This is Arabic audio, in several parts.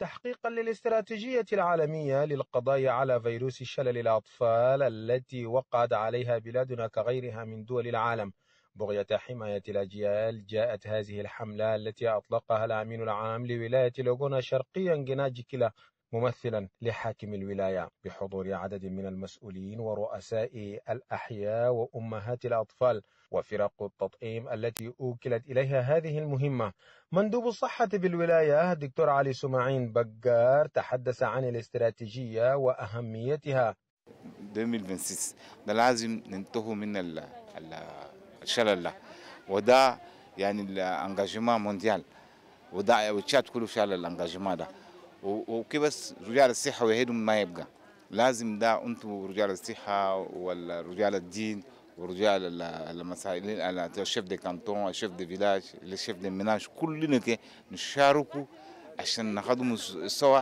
تحقيقا للاستراتيجية العالمية للقضاء على فيروس شلل الأطفال التي وقعت عليها بلادنا كغيرها من دول العالم بغية حماية الأجيال جاءت هذه الحملة التي أطلقها الأمين العام لولاية لوغونا شرقيا نجيناجي ممثلا لحاكم الولاية بحضور عدد من المسؤولين ورؤساء الأحياء وأمهات الأطفال وفرق التطعيم التي أوكلت إليها هذه المهمة مندوب الصحة بالولاية الدكتور علي سماعين بقار تحدث عن الاستراتيجية وأهميتها 2026 ده لازم ننتهوا من الشلل ده وده يعني الانجاجمان مونديال وده وتشات كله شال الانجاجمان ده وكده بس رجال الصحة ويهدوا ما يبقى لازم ده انتم رجال الصحة ولا رجال الدين ورجال المسائل على الشيف دي كانتون الشيف دي فيلاج الشيف دي مناش كلنا نشاركوا عشان نخدموا سوا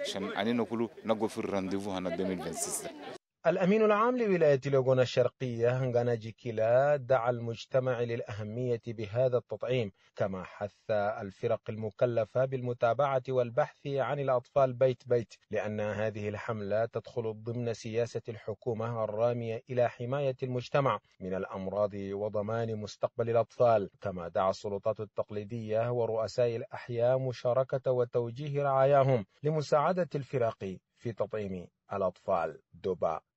عشان علينا كله نقوا في الرنديفو هنا 2026 الأمين العام لولاية اليوغون الشرقية هنغانا كيلا دعا المجتمع للأهمية بهذا التطعيم كما حث الفرق المكلفة بالمتابعة والبحث عن الأطفال بيت بيت لأن هذه الحملة تدخل ضمن سياسة الحكومة الرامية إلى حماية المجتمع من الأمراض وضمان مستقبل الأطفال كما دعا السلطات التقليدية ورؤساء الأحياء مشاركة وتوجيه رعاياهم لمساعدة الفرق في تطعيم الأطفال دوبا